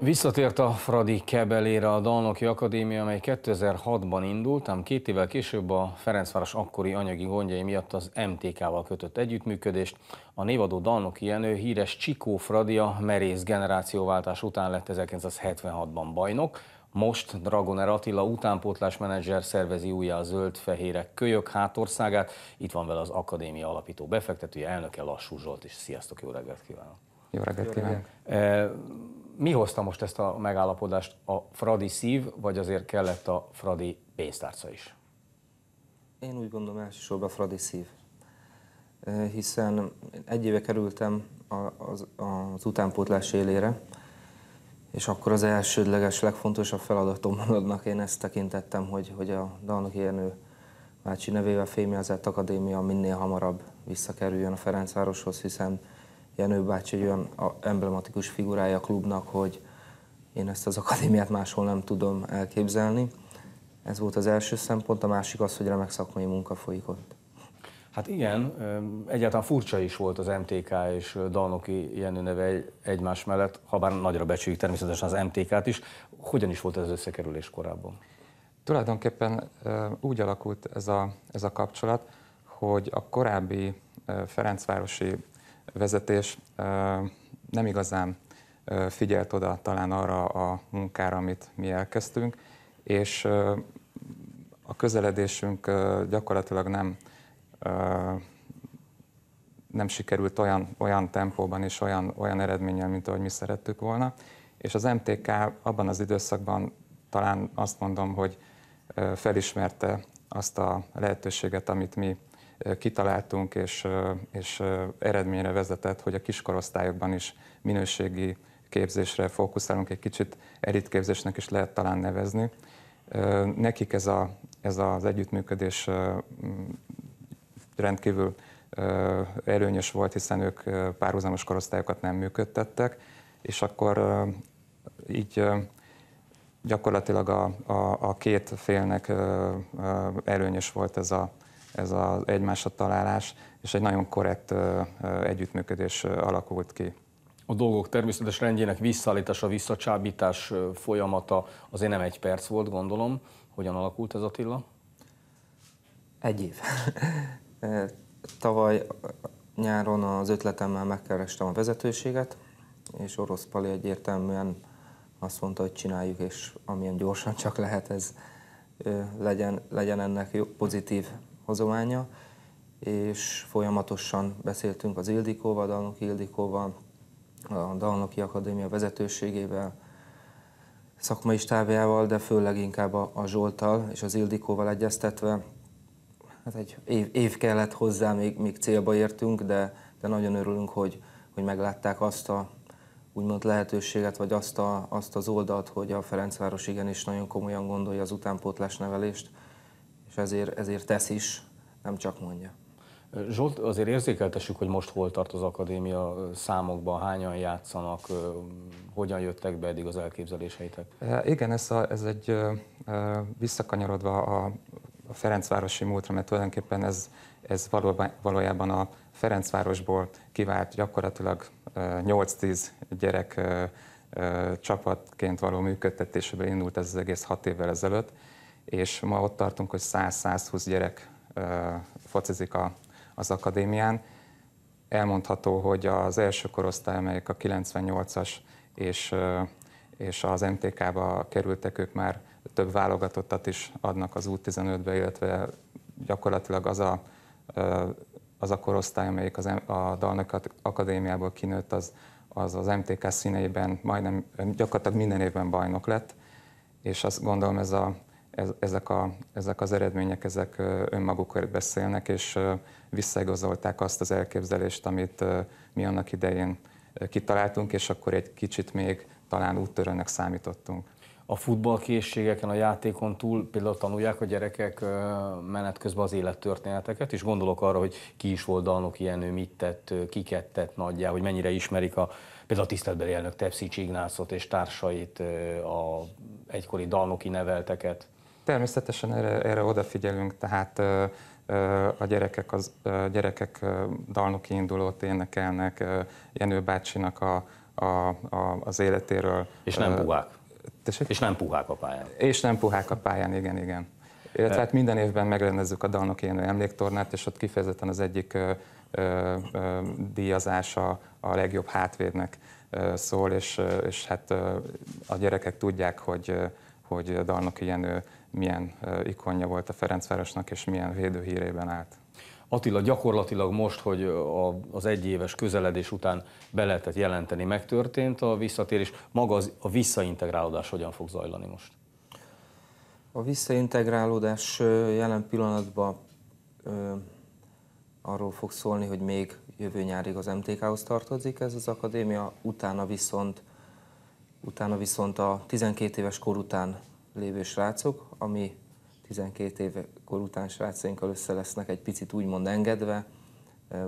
Visszatért a Fradi Kebelére a Dalnoki Akadémia, amely 2006-ban indult, ám két évvel később a Ferencváros akkori anyagi gondjai miatt az MTK-val kötött együttműködést. A névadó Dalnoki Jenő híres Csikó Fradi a merész generációváltás után lett 1976-ban bajnok, most Dragoner Attila utánpótlás menedzser szervezi újjá a zöld-fehérek kölyök hátországát. Itt van vele az akadémia alapító befektetője, elnöke Lassú Zsolt is. Sziasztok, jó reggelt kívánok! Jó reggelt kívánok! Jó reggelt. Eh, mi hozta most ezt a megállapodást? A Fradi szív, vagy azért kellett a Fradi pénztárca is? Én úgy gondolom elsősorban a Fradi szív. Hiszen egy éve kerültem az, az utánpótlás élére, és akkor az elsődleges, legfontosabb feladatomnak én ezt tekintettem, hogy, hogy a Dalnok Érnő bácsi nevével fémjelzett akadémia minél hamarabb visszakerüljön a Ferencvároshoz, hiszen Jenő bácsi egy olyan emblematikus figurája a klubnak, hogy én ezt az akadémiát máshol nem tudom elképzelni. Ez volt az első szempont, a másik az, hogy remek szakmai munka folyik ott. Hát igen, egyáltalán furcsa is volt az MTK és Dalnoki Jenő neve egymás mellett, ha bár nagyra becsüljük természetesen az MTK-t is. Hogyan is volt ez az összekerülés korábban? Tulajdonképpen úgy alakult ez a, ez a kapcsolat, hogy a korábbi Ferencvárosi vezetés nem igazán figyelt oda talán arra a munkára, amit mi elkezdtünk, és a közeledésünk gyakorlatilag nem, nem sikerült olyan, olyan tempóban és olyan, olyan eredménnyel, mint ahogy mi szerettük volna. És az MTK abban az időszakban talán azt mondom, hogy felismerte azt a lehetőséget, amit mi kitaláltunk, és, és eredményre vezetett, hogy a kiskorosztályokban is minőségi képzésre fókuszálunk, egy kicsit elitképzésnek is lehet talán nevezni. Nekik ez, a, ez az együttműködés rendkívül előnyös volt, hiszen ők párhuzamos korosztályokat nem működtettek, és akkor így gyakorlatilag a, a, a két félnek előnyös volt ez a, ez az egymásra találás, és egy nagyon korrekt együttműködés alakult ki. A dolgok természetes rendjének visszaállítása, visszacsábítás folyamata azért nem egy perc volt, gondolom. Hogyan alakult ez Attila? Egy év. Tavaly nyáron az ötletemmel megkerestem a vezetőséget, és Orosz Pali egyértelműen azt mondta, hogy csináljuk, és amilyen gyorsan csak lehet ez legyen, legyen ennek jó, pozitív hozománya, és folyamatosan beszéltünk az Ildikóval, Dalnoki Ildikóval, a Dalnoki Akadémia vezetőségével, szakmai stábjával, de főleg inkább a, a Zsoltal és az Ildikóval egyeztetve. Hát egy év, év kellett hozzá, még, még célba értünk, de, de nagyon örülünk, hogy, hogy meglátták azt a úgymond lehetőséget, vagy azt, a, azt az oldalt, hogy a Ferencváros igenis nagyon komolyan gondolja az utánpótlás nevelést ezért, ezért tesz is, nem csak mondja. Zsolt, azért érzékeltessük, hogy most hol tart az akadémia számokban, hányan játszanak, hogyan jöttek be eddig az elképzeléseitek? Igen, ez, a, ez egy visszakanyarodva a, a Ferencvárosi múltra, mert tulajdonképpen ez, ez valójában a Ferencvárosból kivált gyakorlatilag 8-10 gyerek csapatként való működtetéséből indult ez az egész 6 évvel ezelőtt, és ma ott tartunk, hogy 100-120 gyerek focizik a, az akadémián. Elmondható, hogy az első korosztály, amelyek a 98-as és, és az MTK-ba kerültek, ők már több válogatottat is adnak az U15-be, illetve gyakorlatilag az a, az a korosztály, amelyik az, a Dalnak Akadémiából kinőtt, az, az az MTK színeiben majdnem, gyakorlatilag minden évben bajnok lett, és azt gondolom ez a ez, ezek, a, ezek az eredmények ezek önmagukért beszélnek, és visszaigazolták azt az elképzelést, amit mi annak idején kitaláltunk, és akkor egy kicsit még talán úttörőnek számítottunk. A futballkészségeken, a játékon túl például tanulják a gyerekek menet közben az élettörténeteket, és gondolok arra, hogy ki is volt Dalnok Jenő, mit tett, ki kettett nagyjá, hogy mennyire ismerik a, például a tiszteletbeli elnök Tepszics Csignászot és társait, a egykori Dalnoki nevelteket. Természetesen erre, erre odafigyelünk, tehát a gyerekek, az, a gyerekek dalnoki indulót énekelnek, Jenő bácsinak a, a, a, az életéről. És nem puhák. Tessék? És nem puhák a pályán. És nem puhák a pályán, igen, igen. Illetve hát minden évben megrendezzük a Dalnoki énő emléktornát, és ott kifejezetten az egyik ö, ö, ö, díjazása a legjobb hátvédnek szól, és, és hát a gyerekek tudják, hogy, hogy Dalnoki Jenő milyen ikonja volt a Ferencvárosnak, és milyen védőhírében állt. Attila, gyakorlatilag most, hogy az egyéves közeledés után be lehetett jelenteni, megtörtént a visszatérés, maga az, a visszaintegrálódás hogyan fog zajlani most? A visszaintegrálódás jelen pillanatban ö, arról fog szólni, hogy még jövő nyárig az MTK-hoz tartozik ez az akadémia, utána viszont utána viszont a 12 éves kor után lévő srácok, ami 12 éves kor után srácainkkal össze lesznek egy picit úgymond engedve,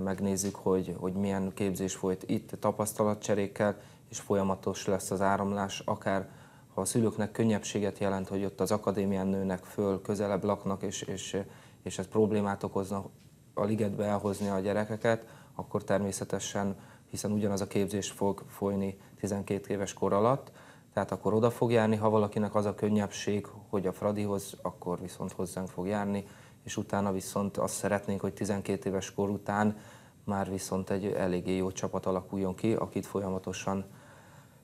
megnézzük, hogy, hogy milyen képzés folyt itt tapasztalatcserékkel, és folyamatos lesz az áramlás, akár ha a szülőknek könnyebbséget jelent, hogy ott az akadémián nőnek föl, közelebb laknak, és, és, és ez problémát okozna a ligetbe elhozni a gyerekeket, akkor természetesen hiszen ugyanaz a képzés fog folyni 12 éves kor alatt, tehát akkor oda fog járni, ha valakinek az a könnyebbség, hogy a Fradihoz, akkor viszont hozzánk fog járni, és utána viszont azt szeretnénk, hogy 12 éves kor után már viszont egy eléggé jó csapat alakuljon ki, akit folyamatosan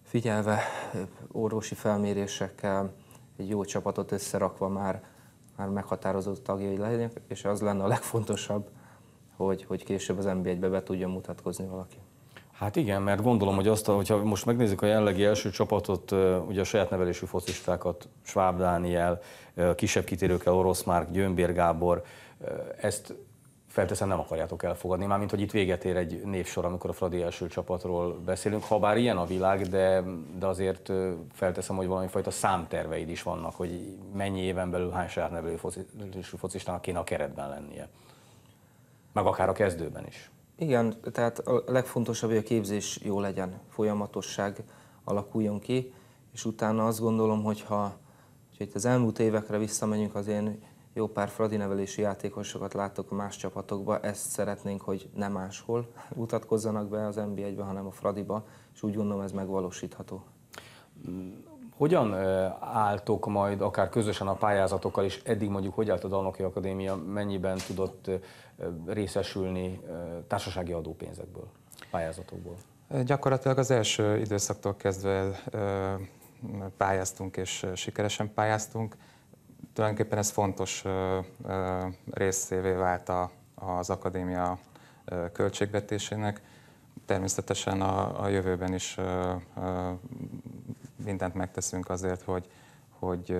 figyelve, orvosi felmérésekkel, egy jó csapatot összerakva már, már meghatározott tagjai legyenek, és az lenne a legfontosabb, hogy, hogy később az NB1-be be tudjon mutatkozni valaki. Hát igen, mert gondolom, hogy azt, hogyha most megnézzük a jelenlegi első csapatot, ugye a saját nevelésű focistákat, Schwab Dániel, kisebb kitérőkkel Orosz Márk, Gyömbér Gábor, ezt felteszem nem akarjátok elfogadni, mármint hogy itt véget ér egy névsor, amikor a Fradi első csapatról beszélünk, ha bár ilyen a világ, de, de azért felteszem, hogy valami fajta számterveid is vannak, hogy mennyi éven belül hány saját nevelésű focistának kéne a keretben lennie. Meg akár a kezdőben is. Igen, tehát a legfontosabb, hogy a képzés jó legyen, folyamatosság alakuljon ki, és utána azt gondolom, hogy ha itt az elmúlt évekre visszamegyünk, az én jó pár fradi nevelési játékosokat látok más csapatokba, ezt szeretnénk, hogy nem máshol mutatkozzanak be az NB1-be, hanem a fradiba, és úgy gondolom ez megvalósítható. Mm, hogyan álltok majd akár közösen a pályázatokkal, és eddig mondjuk hogy állt a Dalnoki Akadémia, mennyiben tudott részesülni társasági adópénzekből, pályázatokból? Gyakorlatilag az első időszaktól kezdve pályáztunk és sikeresen pályáztunk. Tulajdonképpen ez fontos részévé vált az akadémia költségvetésének. Természetesen a, a jövőben is mindent megteszünk azért, hogy, hogy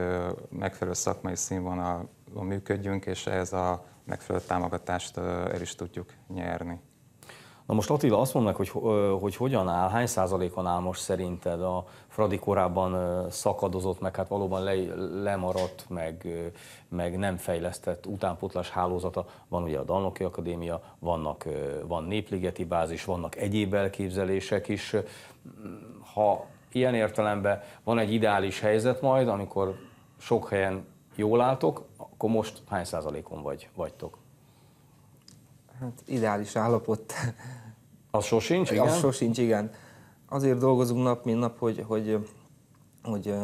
megfelelő szakmai színvonalon működjünk, és ez a megfelelő támogatást el is tudjuk nyerni. Na most Attila, azt mondd meg, hogy, hogy hogyan áll, hány százalékon áll most szerinted a Fradi korábban szakadozott, meg hát valóban le, lemaradt, meg, meg nem fejlesztett utánpótlás hálózata. Van ugye a Dalnoki Akadémia, vannak, van népligeti bázis, vannak egyéb elképzelések is. Ha ilyen értelemben van egy ideális helyzet majd, amikor sok helyen jól álltok, akkor most hány százalékon vagy, vagytok? Hát ideális állapot. Az sosincs, igen? Az sosincs, igen. Azért dolgozunk nap, mint nap, hogy, hogy, hogy,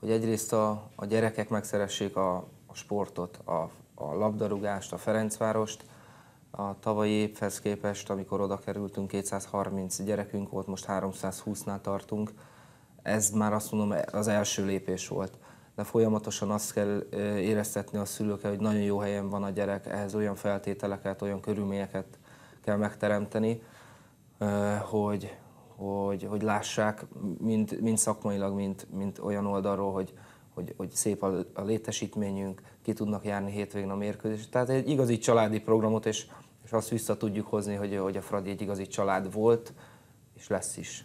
hogy egyrészt a, a gyerekek megszeressék a, a sportot, a, a labdarúgást, a Ferencvárost, a tavalyi évhez képest, amikor oda kerültünk, 230 gyerekünk volt, most 320-nál tartunk ez már azt mondom az első lépés volt. De folyamatosan azt kell éreztetni a szülőkkel, hogy nagyon jó helyen van a gyerek, ehhez olyan feltételeket, olyan körülményeket kell megteremteni, hogy, hogy, hogy lássák, mind, mind szakmailag, mind, mind olyan oldalról, hogy, hogy, hogy szép a, a létesítményünk, ki tudnak járni hétvégén a mérkőzés. Tehát egy igazi családi programot, és, és azt vissza tudjuk hozni, hogy, hogy a Fradi egy igazi család volt, és lesz is.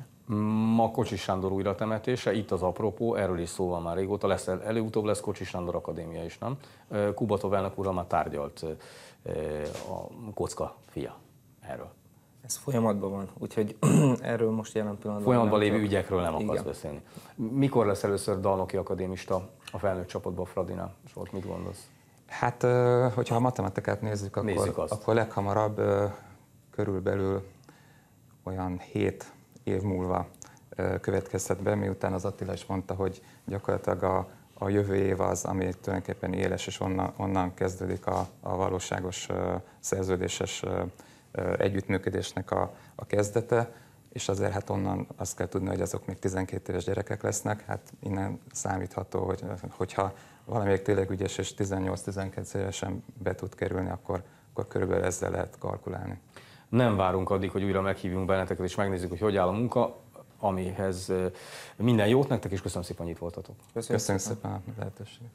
Ma Kocsi Sándor újra temetése, itt az apropó, erről is szó van már régóta, lesz, előutóbb lesz Kocsi Sándor Akadémia is, nem? Kubatov elnök úrral már tárgyalt a kocka fia erről. Ez folyamatban van, úgyhogy erről most jelen pillanatban... Folyamatban lévő ügyekről nem akarsz beszélni. Mikor lesz először dalnoki akadémista a felnőtt csapatban Fradina? És ott mit gondolsz? Hát, hogyha a matematikát nézzük, akkor, nézzük akkor leghamarabb körülbelül olyan 7 év múlva következett be, miután az Attila is mondta, hogy gyakorlatilag a, a jövő év az, ami tulajdonképpen éles, és onnan, onnan kezdődik a, a valóságos szerződéses együttműködésnek a, a kezdete, és azért hát onnan azt kell tudni, hogy azok még 12 éves gyerekek lesznek, hát innen számítható, hogy, hogyha valamelyik tényleg ügyes és 18 19 évesen be tud kerülni, akkor, akkor körülbelül ezzel lehet kalkulálni nem várunk addig, hogy újra meghívjunk benneteket, és megnézzük, hogy hogy áll a munka, amihez minden jót nektek, és köszönöm szépen, hogy itt voltatok. Köszönöm, köszönöm szépen a lehetőséget.